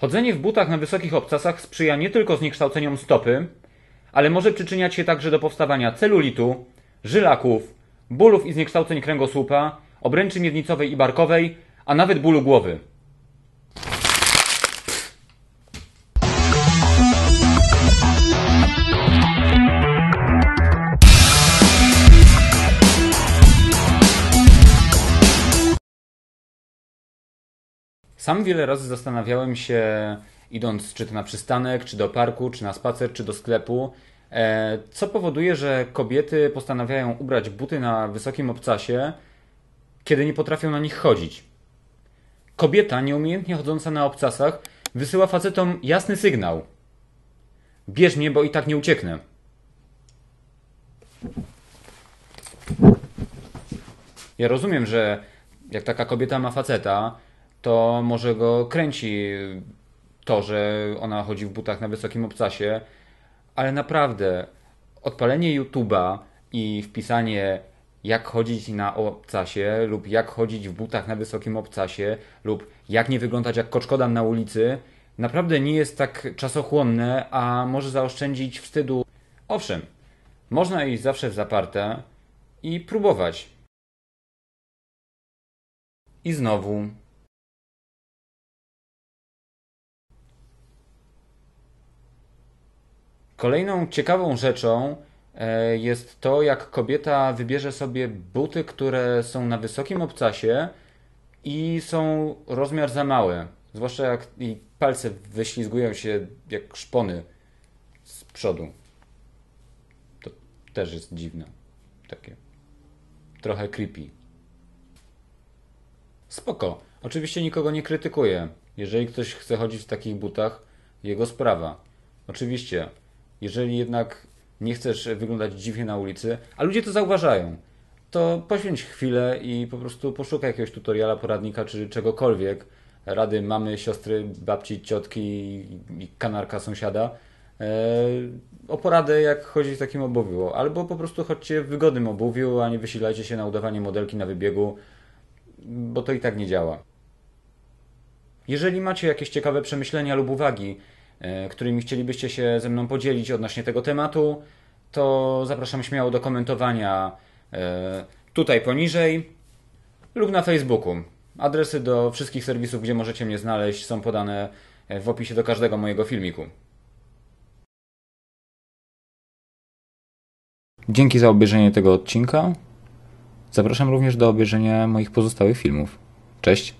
Chodzenie w butach na wysokich obcasach sprzyja nie tylko zniekształceniom stopy, ale może przyczyniać się także do powstawania celulitu, żylaków, bólów i zniekształceń kręgosłupa, obręczy miednicowej i barkowej, a nawet bólu głowy. Sam wiele razy zastanawiałem się, idąc czy to na przystanek, czy do parku, czy na spacer, czy do sklepu, e, co powoduje, że kobiety postanawiają ubrać buty na wysokim obcasie, kiedy nie potrafią na nich chodzić. Kobieta nieumiejętnie chodząca na obcasach wysyła facetom jasny sygnał. Bierz mnie, bo i tak nie ucieknę. Ja rozumiem, że jak taka kobieta ma faceta, to może go kręci to, że ona chodzi w butach na wysokim obcasie, ale naprawdę odpalenie YouTube'a i wpisanie jak chodzić na obcasie lub jak chodzić w butach na wysokim obcasie lub jak nie wyglądać jak koczkodan na ulicy naprawdę nie jest tak czasochłonne, a może zaoszczędzić wstydu. Owszem, można iść zawsze w zaparte i próbować. I znowu Kolejną ciekawą rzeczą e, jest to, jak kobieta wybierze sobie buty, które są na wysokim obcasie i są rozmiar za mały. Zwłaszcza jak i palce wyślizgują się jak szpony z przodu. To też jest dziwne. Takie trochę creepy. Spoko. Oczywiście nikogo nie krytykuję. Jeżeli ktoś chce chodzić w takich butach, jego sprawa. Oczywiście. Jeżeli jednak nie chcesz wyglądać dziwnie na ulicy, a ludzie to zauważają, to poświęć chwilę i po prostu poszukaj jakiegoś tutoriala, poradnika czy czegokolwiek, rady mamy, siostry, babci, ciotki i kanarka sąsiada e, o poradę, jak chodzić w takim obuwiu. Albo po prostu chodźcie w wygodnym obuwiu, a nie wysilajcie się na udawanie modelki na wybiegu, bo to i tak nie działa. Jeżeli macie jakieś ciekawe przemyślenia lub uwagi, E, którymi chcielibyście się ze mną podzielić odnośnie tego tematu, to zapraszam śmiało do komentowania e, tutaj poniżej lub na Facebooku. Adresy do wszystkich serwisów, gdzie możecie mnie znaleźć, są podane e, w opisie do każdego mojego filmiku. Dzięki za obejrzenie tego odcinka. Zapraszam również do obejrzenia moich pozostałych filmów. Cześć!